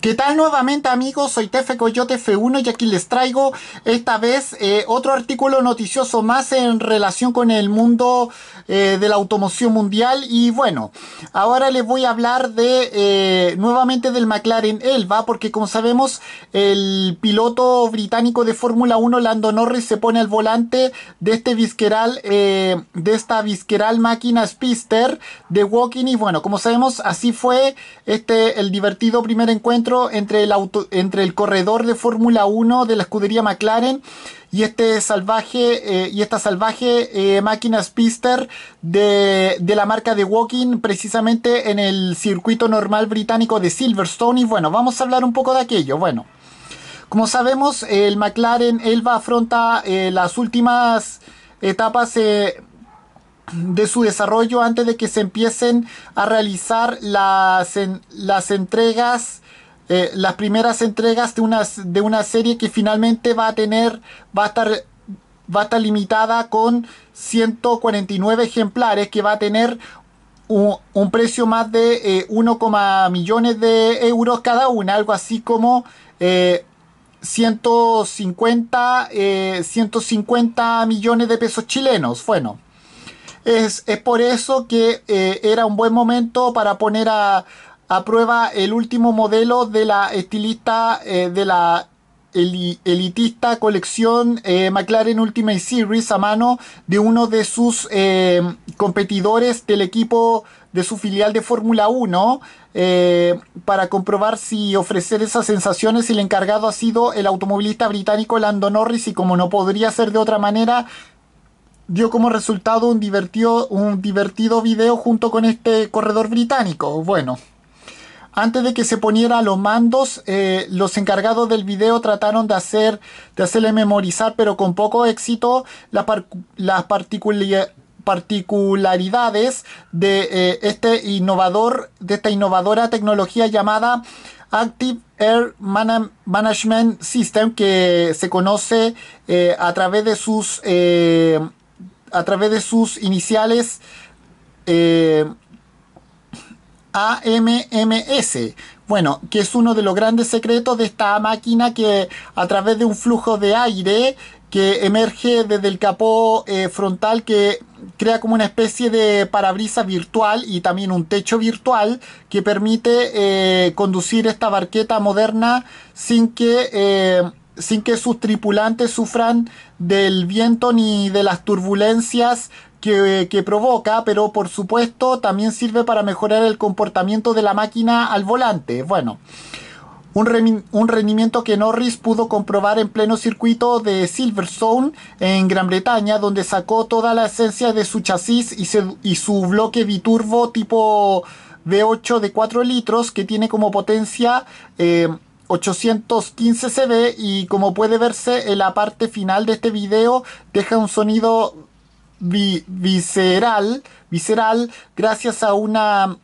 ¿Qué tal nuevamente amigos? Soy Tefe Coyote F1 y aquí les traigo esta vez eh, otro artículo noticioso más en relación con el mundo eh, de la automoción mundial y bueno, ahora les voy a hablar de eh, nuevamente del McLaren Elva porque como sabemos el piloto británico de Fórmula 1 Lando Norris se pone al volante de este visceral, de esta visceral máquina Spister de Walking y bueno, como sabemos así fue este el divertido primer encuentro entre el, entre el corredor de Fórmula 1 de la escudería McLaren y este salvaje eh, y esta salvaje eh, máquina Spister de, la marca de Walking precisamente en el circuito normal británico de Silverstone y bueno vamos a hablar un poco de aquello bueno como sabemos el McLaren Elba afronta eh, las últimas etapas de su desarrollo antes de que se empiecen a realizar las, las entregas eh, las primeras entregas de una, de una serie que finalmente va a tener, va a estar va a estar limitada con 149 ejemplares que va a tener un, precio más de 1, eh, millones de euros cada una, algo así como 150, eh, 150 millones de pesos chilenos. Bueno, es por eso que era un buen momento para poner a, aprueba el último modelo de la estilista eh, de la elitista colección eh, McLaren Ultimate Series a mano de uno de sus eh, competidores del equipo de su filial de Fórmula 1 para comprobar si ofrecer esas sensaciones. y El encargado ha sido el automovilista británico Lando Norris y como no podría ser de otra manera, dio como resultado un divertido, un divertido video junto con este corredor británico. Bueno. Antes de que se poniera los mandos, eh, los encargados del video trataron de, hacer, de hacerle memorizar, pero con poco éxito, las, particularidades de eh, este innovador de esta innovadora tecnología llamada Active Air Management System que se conoce eh, a través de sus a través de sus iniciales AMMS. Bueno, que es uno de los grandes secretos de esta máquina que a través de un flujo de aire que emerge desde el capó eh, frontal que crea como una especie de parabrisas virtual y también un techo virtual que permite eh, conducir esta barqueta moderna sin que, eh, sin que sus tripulantes sufran del viento ni de las turbulencias que, provoca, pero por supuesto también sirve para mejorar el comportamiento de la máquina al volante. Bueno, un, rendimiento que Norris pudo comprobar en pleno circuito de Silverstone en Gran Bretaña, donde sacó toda la esencia de su chasis y, su bloque biturbo tipo V8 de 4 litros que tiene como potencia 815 eh, cb y como puede verse en la parte final de este video deja un sonido visceral, visceral gracias a una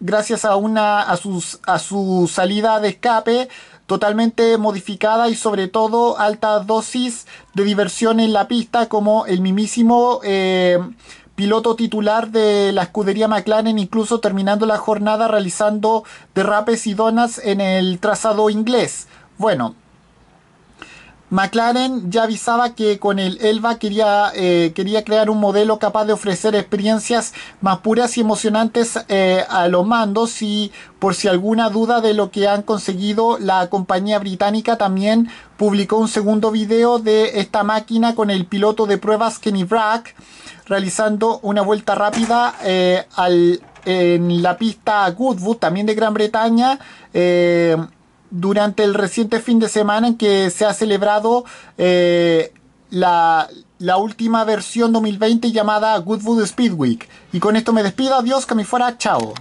gracias a una a a su salida de escape totalmente modificada y sobre todo alta dosis de diversión en la pista como el mismísimo eh, piloto titular de la escudería McLaren incluso terminando la jornada realizando derrapes y donas en el trazado inglés. Bueno, McLaren ya avisaba que con el Elva quería, eh, quería crear un modelo capaz de ofrecer experiencias más puras y emocionantes eh, a los mandos y por si alguna duda de lo que han conseguido, la compañía británica también publicó un segundo video de esta máquina con el piloto de pruebas Kenny Brack realizando una vuelta rápida eh, al, en la pista Goodwood, también de Gran Bretaña durante el reciente fin de semana en que se ha celebrado eh, la, la, última versión 2020 llamada Goodwood Speed Week. Y con esto me despido, adiós, que me fuera, chao.